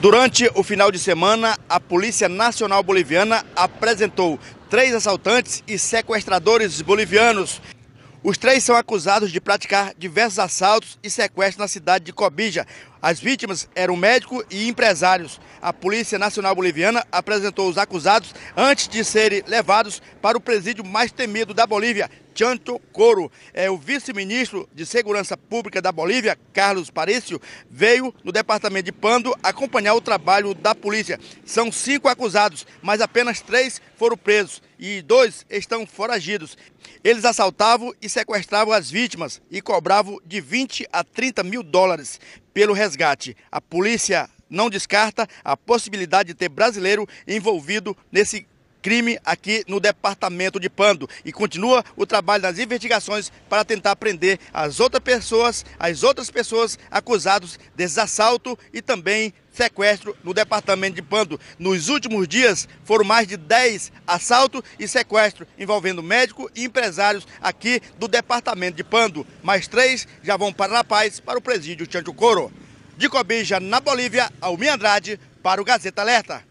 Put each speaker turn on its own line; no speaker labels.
Durante o final de semana, a Polícia Nacional Boliviana apresentou três assaltantes e sequestradores bolivianos. Os três são acusados de praticar diversos assaltos e sequestros na cidade de Cobija. As vítimas eram médicos e empresários. A Polícia Nacional Boliviana apresentou os acusados antes de serem levados para o presídio mais temido da Bolívia, Chanto Coro. É, o vice-ministro de Segurança Pública da Bolívia, Carlos Parício, veio no departamento de Pando acompanhar o trabalho da polícia. São cinco acusados, mas apenas três foram presos e dois estão foragidos. Eles assaltavam e sequestravam as vítimas e cobravam de 20 a 30 mil dólares pelo resgate. A polícia não descarta a possibilidade de ter brasileiro envolvido nesse crime aqui no departamento de Pando e continua o trabalho das investigações para tentar prender as outras pessoas, as outras pessoas acusadas desses assalto e também sequestro no departamento de Pando. Nos últimos dias foram mais de 10 assaltos e sequestro envolvendo médicos e empresários aqui do departamento de Pando. Mais três já vão para La Paz, para o presídio Coro. De Cobija, na Bolívia, Almir Andrade, para o Gazeta Alerta.